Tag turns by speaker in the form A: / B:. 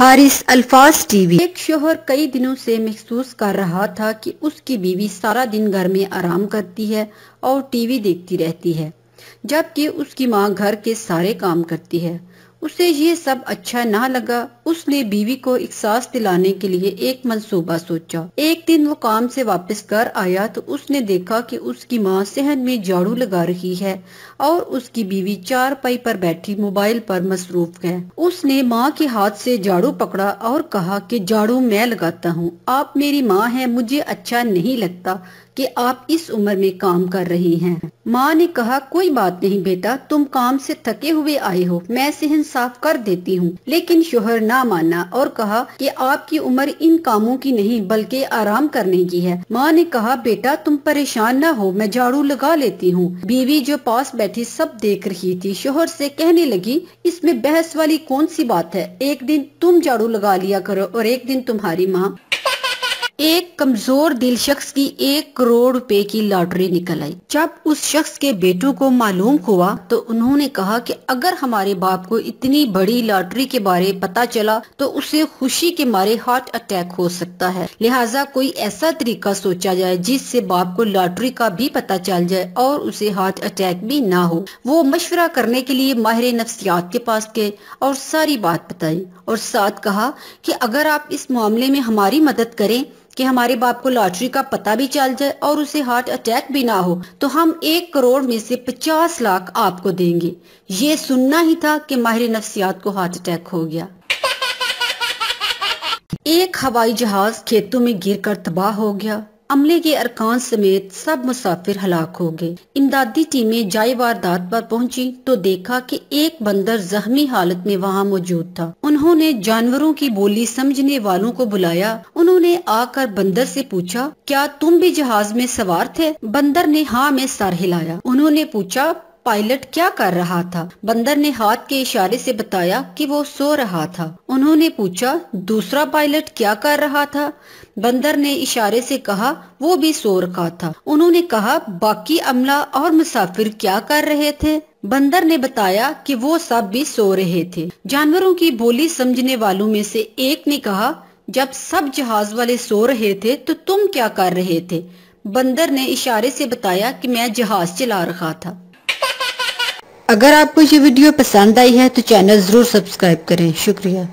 A: हारिस अल्फाज टीवी एक शोहर कई दिनों से महसूस कर रहा था कि उसकी बीवी सारा दिन घर में आराम करती है और टीवी देखती रहती है जबकि उसकी माँ घर के सारे काम करती है उसे ये सब अच्छा ना लगा उसने बीवी को एहसास दिलाने के लिए एक मंसूबा सोचा एक दिन वो काम से वापस घर आया तो उसने देखा कि उसकी माँ सेहन में झाड़ू लगा रही है और उसकी बीवी चार पाई पर बैठी मोबाइल पर मसरूफ है उसने माँ के हाथ से झाड़ू पकड़ा और कहा कि झाड़ू मैं लगाता हूँ आप मेरी माँ है मुझे अच्छा नहीं लगता कि आप इस उम्र में काम कर रही हैं माँ ने कहा कोई बात नहीं बेटा तुम काम से थके हुए आए हो मैं सहन साफ कर देती हूँ लेकिन शोहर ना माना और कहा कि आपकी उम्र इन कामों की नहीं बल्कि आराम करने की है माँ ने कहा बेटा तुम परेशान ना हो मैं झाड़ू लगा लेती हूँ बीवी जो पास बैठी सब देख रही थी शोहर से कहने लगी इसमें बहस वाली कौन सी बात है एक दिन तुम झाड़ू लगा लिया करो और एक दिन तुम्हारी माँ एक कमजोर दिल शख्स की एक करोड़ रुपए की लॉटरी निकल आई जब उस शख्स के बेटों को मालूम हुआ तो उन्होंने कहा कि अगर हमारे बाप को इतनी बड़ी लॉटरी के बारे पता चला तो उसे खुशी के मारे हार्ट अटैक हो सकता है लिहाजा कोई ऐसा तरीका सोचा जाए जिससे बाप को लॉटरी का भी पता चल जाए और उसे हार्ट अटैक भी ना हो वो मशवरा करने के लिए माहिर नफ्सियात के पास गए और सारी बात बताई और साथ कहा की अगर आप इस मामले में हमारी मदद करें कि हमारे बाप को लॉटरी का पता भी चल जाए और उसे हार्ट अटैक भी ना हो तो हम एक करोड़ में से पचास लाख आपको देंगे ये सुनना ही था कि माहिर नफ्सियात को हार्ट अटैक हो गया एक हवाई जहाज खेतों में गिरकर तबाह हो गया अमले के अरकान समेत सब मुसाफिर हलाक हो गए इमदादी टीमें जाए वारदात पर पहुंची तो देखा कि एक बंदर जख्मी हालत में वहाँ मौजूद था उन्होंने जानवरों की बोली समझने वालों को बुलाया उन्होंने आकर बंदर से पूछा क्या तुम भी जहाज में सवार थे बंदर ने हाँ में सर हिलाया उन्होंने पूछा पायलट क्या कर रहा था बंदर ने हाथ के इशारे से बताया कि वो सो रहा था उन्होंने पूछा दूसरा पायलट क्या कर रहा था बंदर ने इशारे से कहा वो भी सो रखा था उन्होंने कहा बाकी अमला और मुसाफिर क्या कर रहे थे बंदर ने बताया कि वो सब भी सो रहे थे जानवरों की बोली समझने वालों में से एक ने कहा जब सब जहाज वाले सो रहे थे तो तुम क्या कर रहे थे बंदर ने इशारे से बताया कि मैं जहाज चला रखा था अगर आपको ये वीडियो पसंद आई है तो चैनल ज़रूर सब्सक्राइब करें शुक्रिया